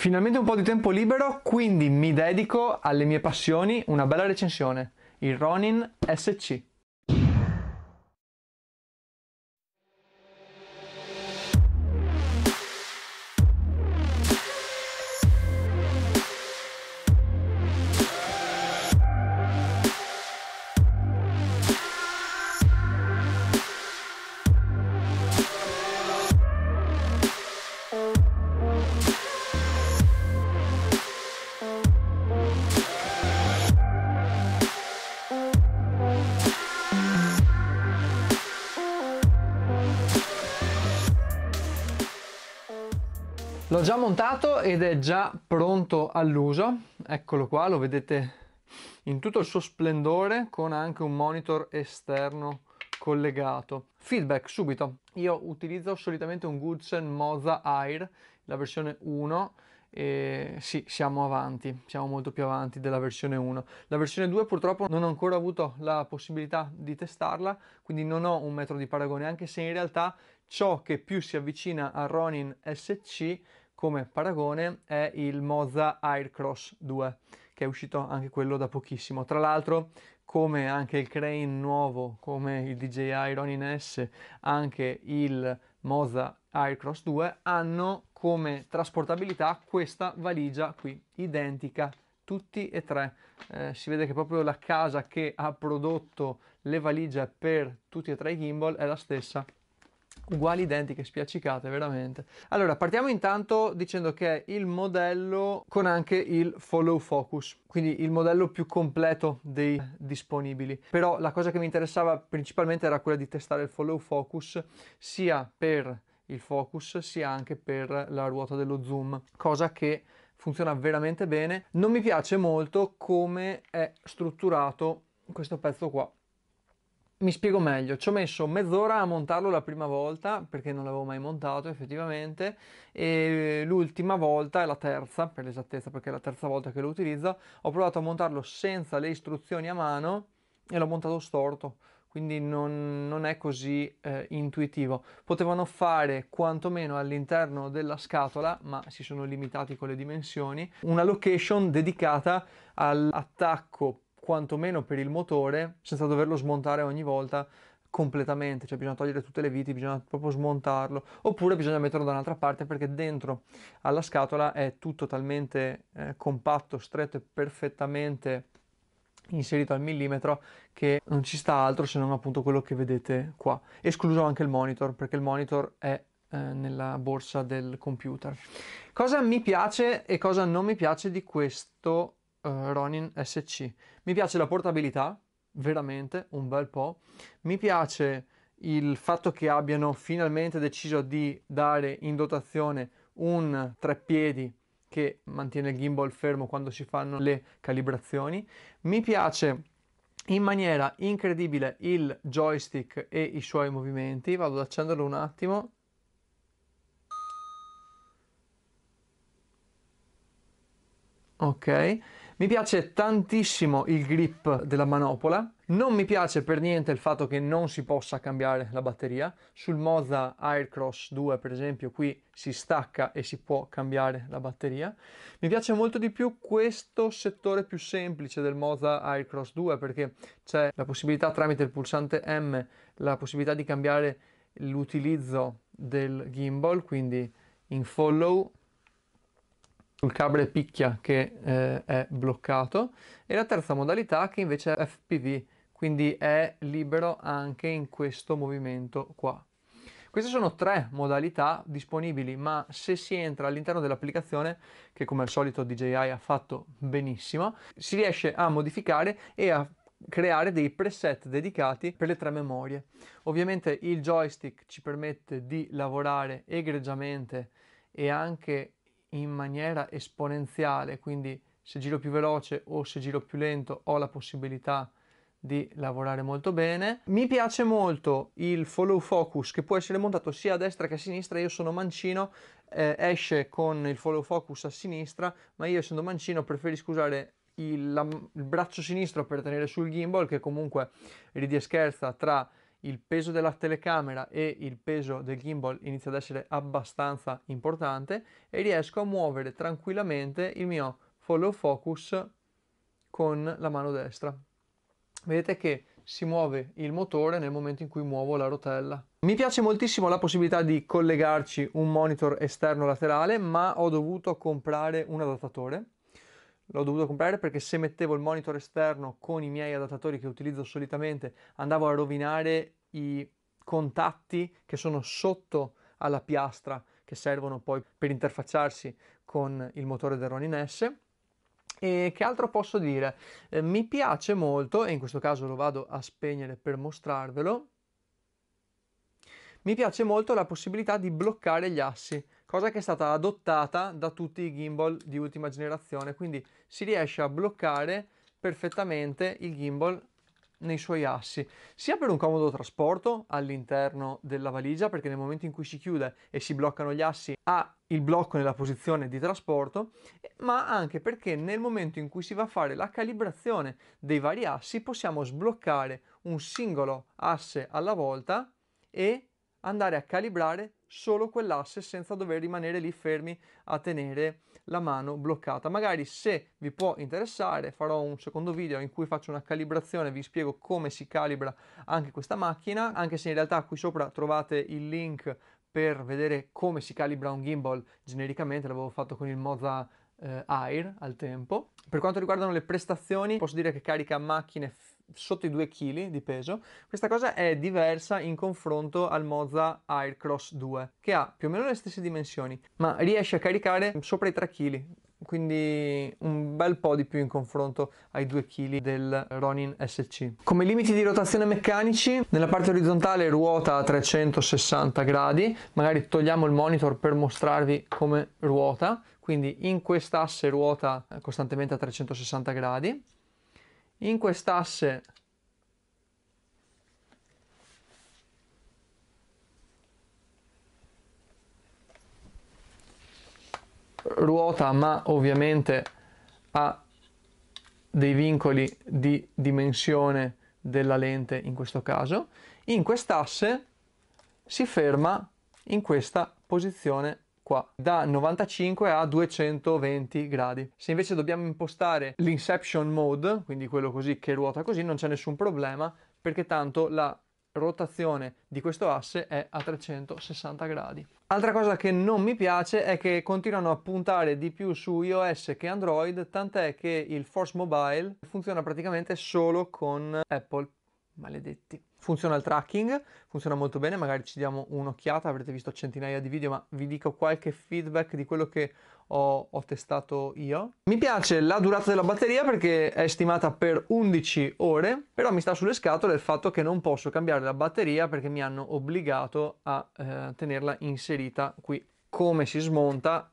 Finalmente un po' di tempo libero, quindi mi dedico alle mie passioni una bella recensione, il Ronin SC. L'ho già montato ed è già pronto all'uso, eccolo qua, lo vedete in tutto il suo splendore con anche un monitor esterno collegato. Feedback subito, io utilizzo solitamente un Goodsen Moza Air, la versione 1, e sì, siamo avanti, siamo molto più avanti della versione 1. La versione 2 purtroppo non ho ancora avuto la possibilità di testarla, quindi non ho un metro di paragone, anche se in realtà ciò che più si avvicina al Ronin SC come paragone è il Moza Aircross 2 che è uscito anche quello da pochissimo tra l'altro come anche il Crane nuovo come il DJI Ronin S anche il Moza Aircross 2 hanno come trasportabilità questa valigia qui identica tutti e tre. Eh, si vede che proprio la casa che ha prodotto le valigie per tutti e tre i gimbal è la stessa uguali identiche spiaccicate veramente allora partiamo intanto dicendo che è il modello con anche il follow focus quindi il modello più completo dei disponibili però la cosa che mi interessava principalmente era quella di testare il follow focus sia per il focus sia anche per la ruota dello zoom cosa che funziona veramente bene non mi piace molto come è strutturato questo pezzo qua mi spiego meglio, ci ho messo mezz'ora a montarlo la prima volta perché non l'avevo mai montato effettivamente e l'ultima volta, la terza per l'esattezza perché è la terza volta che lo utilizzo, ho provato a montarlo senza le istruzioni a mano e l'ho montato storto, quindi non, non è così eh, intuitivo. Potevano fare quantomeno all'interno della scatola, ma si sono limitati con le dimensioni, una location dedicata all'attacco quantomeno per il motore, senza doverlo smontare ogni volta completamente, cioè bisogna togliere tutte le viti, bisogna proprio smontarlo, oppure bisogna metterlo da un'altra parte perché dentro alla scatola è tutto talmente eh, compatto, stretto e perfettamente inserito al millimetro che non ci sta altro se non appunto quello che vedete qua, escluso anche il monitor perché il monitor è eh, nella borsa del computer cosa mi piace e cosa non mi piace di questo uh, Ronin SC. Mi piace la portabilità, veramente un bel po'. Mi piace il fatto che abbiano finalmente deciso di dare in dotazione un treppiedi che mantiene il gimbal fermo quando si fanno le calibrazioni. Mi piace in maniera incredibile il joystick e i suoi movimenti. Vado ad accenderlo un attimo. Ok mi piace tantissimo il grip della manopola, non mi piace per niente il fatto che non si possa cambiare la batteria. Sul Moza Aircross 2, per esempio, qui si stacca e si può cambiare la batteria. Mi piace molto di più questo settore più semplice del Moza Aircross 2 perché c'è la possibilità tramite il pulsante M, la possibilità di cambiare l'utilizzo del gimbal, quindi in follow sul cable picchia che eh, è bloccato e la terza modalità che invece è FPV, quindi è libero anche in questo movimento qua. Queste sono tre modalità disponibili, ma se si entra all'interno dell'applicazione, che come al solito DJI ha fatto benissimo, si riesce a modificare e a creare dei preset dedicati per le tre memorie. Ovviamente il joystick ci permette di lavorare egregiamente e anche in maniera esponenziale, quindi se giro più veloce o se giro più lento ho la possibilità di lavorare molto bene. Mi piace molto il follow focus che può essere montato sia a destra che a sinistra, io sono mancino, eh, esce con il follow focus a sinistra, ma io essendo mancino preferisco usare il, la, il braccio sinistro per tenere sul gimbal che comunque ridi scherza tra il peso della telecamera e il peso del gimbal inizia ad essere abbastanza importante e riesco a muovere tranquillamente il mio follow focus con la mano destra. Vedete che si muove il motore nel momento in cui muovo la rotella. Mi piace moltissimo la possibilità di collegarci un monitor esterno laterale, ma ho dovuto comprare un adattatore l'ho dovuto comprare perché se mettevo il monitor esterno con i miei adattatori che utilizzo solitamente andavo a rovinare i contatti che sono sotto alla piastra che servono poi per interfacciarsi con il motore del Ronin S. E che altro posso dire? Eh, mi piace molto, e in questo caso lo vado a spegnere per mostrarvelo, mi piace molto la possibilità di bloccare gli assi cosa che è stata adottata da tutti i gimbal di ultima generazione, quindi si riesce a bloccare perfettamente il gimbal nei suoi assi, sia per un comodo trasporto all'interno della valigia, perché nel momento in cui si chiude e si bloccano gli assi ha il blocco nella posizione di trasporto, ma anche perché nel momento in cui si va a fare la calibrazione dei vari assi possiamo sbloccare un singolo asse alla volta e andare a calibrare solo quell'asse senza dover rimanere lì fermi a tenere la mano bloccata. Magari se vi può interessare farò un secondo video in cui faccio una calibrazione, e vi spiego come si calibra anche questa macchina, anche se in realtà qui sopra trovate il link per vedere come si calibra un gimbal genericamente, l'avevo fatto con il Moza eh, Air al tempo. Per quanto riguardano le prestazioni, posso dire che carica macchine sotto i 2 kg di peso. Questa cosa è diversa in confronto al Mozza Aircross 2 che ha più o meno le stesse dimensioni ma riesce a caricare sopra i 3 kg quindi un bel po' di più in confronto ai 2 kg del Ronin SC. Come limiti di rotazione meccanici, nella parte orizzontale ruota a 360 gradi, magari togliamo il monitor per mostrarvi come ruota, quindi in quest'asse ruota costantemente a 360 gradi in quest'asse ruota ma ovviamente ha dei vincoli di dimensione della lente in questo caso in quest'asse si ferma in questa posizione qua, da 95 a 220 gradi. Se invece dobbiamo impostare l'inception mode, quindi quello così che ruota così, non c'è nessun problema perché tanto la rotazione di questo asse è a 360 gradi. Altra cosa che non mi piace è che continuano a puntare di più su iOS che Android, tant'è che il Force Mobile funziona praticamente solo con Apple. Maledetti. Funziona il tracking, funziona molto bene, magari ci diamo un'occhiata, avrete visto centinaia di video, ma vi dico qualche feedback di quello che ho, ho, testato io. Mi piace la durata della batteria perché è stimata per 11 ore, però mi sta sulle scatole il fatto che non posso cambiare la batteria perché mi hanno obbligato a eh, tenerla inserita qui. Come si smonta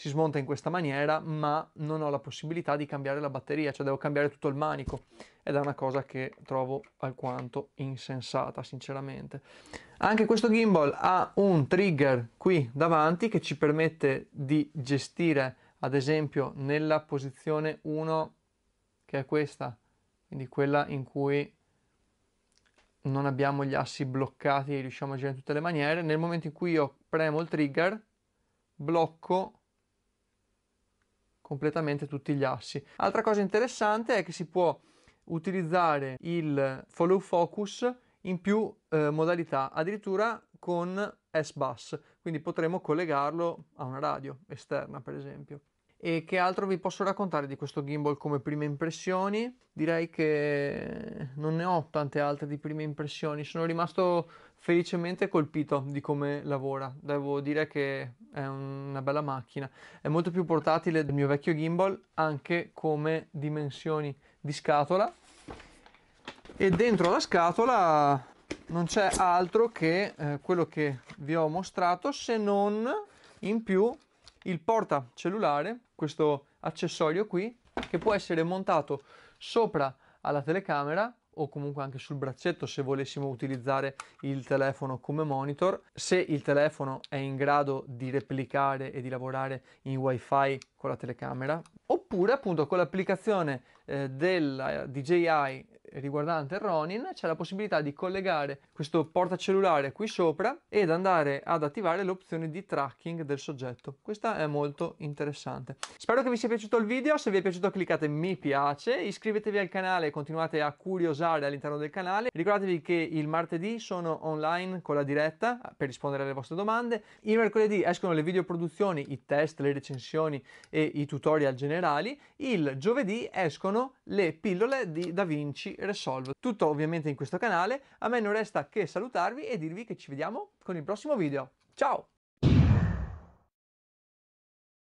si smonta in questa maniera, ma non ho la possibilità di cambiare la batteria, cioè devo cambiare tutto il manico ed è una cosa che trovo alquanto insensata, sinceramente. Anche questo gimbal ha un trigger qui davanti che ci permette di gestire, ad esempio, nella posizione 1, che è questa, quindi quella in cui non abbiamo gli assi bloccati e riusciamo a girare in tutte le maniere, nel momento in cui io premo il trigger, blocco completamente tutti gli assi. Altra cosa interessante è che si può utilizzare il follow focus in più eh, modalità, addirittura con S-Bus, quindi potremo collegarlo a una radio esterna per esempio. E che altro vi posso raccontare di questo gimbal come prime impressioni? Direi che non ne ho tante altre di prime impressioni, sono rimasto felicemente colpito di come lavora. Devo dire che è una bella macchina. È molto più portatile del mio vecchio gimbal, anche come dimensioni di scatola. E dentro la scatola non c'è altro che eh, quello che vi ho mostrato, se non in più il porta cellulare, questo accessorio qui, che può essere montato sopra alla telecamera o comunque anche sul braccetto se volessimo utilizzare il telefono come monitor. Se il telefono è in grado di replicare e di lavorare in wifi con la telecamera oppure appunto con l'applicazione eh, della eh, DJI riguardante Ronin c'è la possibilità di collegare questo portacellulare qui sopra ed andare ad attivare l'opzione di tracking del soggetto. Questa è molto interessante. Spero che vi sia piaciuto il video, se vi è piaciuto cliccate mi piace, iscrivetevi al canale e continuate a curiosare all'interno del canale. Ricordatevi che il martedì sono online con la diretta per rispondere alle vostre domande, il mercoledì escono le videoproduzioni, i test, le recensioni e i tutorial generali, il giovedì escono le pillole di Da Vinci risolvo. Tutto ovviamente in questo canale, a me non resta che salutarvi e dirvi che ci vediamo con il prossimo video. Ciao!